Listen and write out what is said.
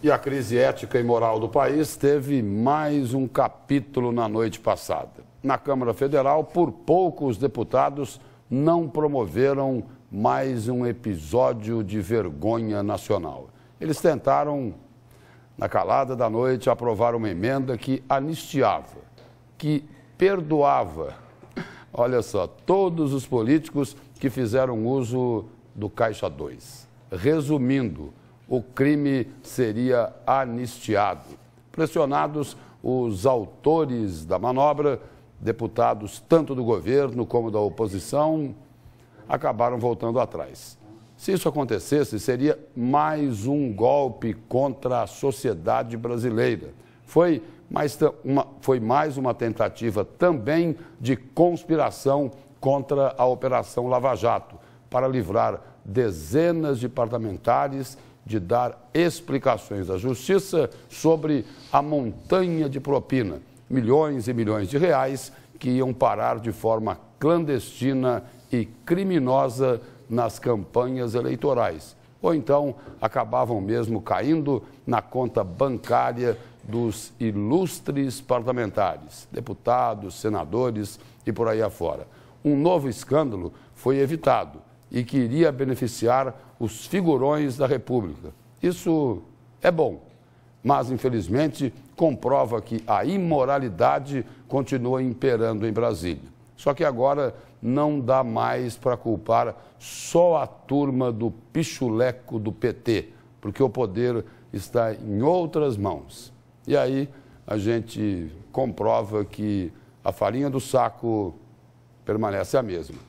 E a crise ética e moral do país teve mais um capítulo na noite passada. Na Câmara Federal, por pouco, os deputados não promoveram mais um episódio de vergonha nacional. Eles tentaram, na calada da noite, aprovar uma emenda que anistiava, que perdoava, olha só, todos os políticos que fizeram uso do Caixa 2. Resumindo, o crime seria anistiado. Pressionados, os autores da manobra, deputados tanto do governo como da oposição, acabaram voltando atrás. Se isso acontecesse, seria mais um golpe contra a sociedade brasileira. Foi mais uma, foi mais uma tentativa também de conspiração contra a Operação Lava Jato, para livrar dezenas de parlamentares de dar explicações à Justiça sobre a montanha de propina, milhões e milhões de reais que iam parar de forma clandestina e criminosa nas campanhas eleitorais, ou então acabavam mesmo caindo na conta bancária dos ilustres parlamentares, deputados, senadores e por aí afora. Um novo escândalo foi evitado e que iria beneficiar os figurões da República. Isso é bom, mas infelizmente comprova que a imoralidade continua imperando em Brasília. Só que agora não dá mais para culpar só a turma do pichuleco do PT, porque o poder está em outras mãos. E aí a gente comprova que a farinha do saco permanece a mesma.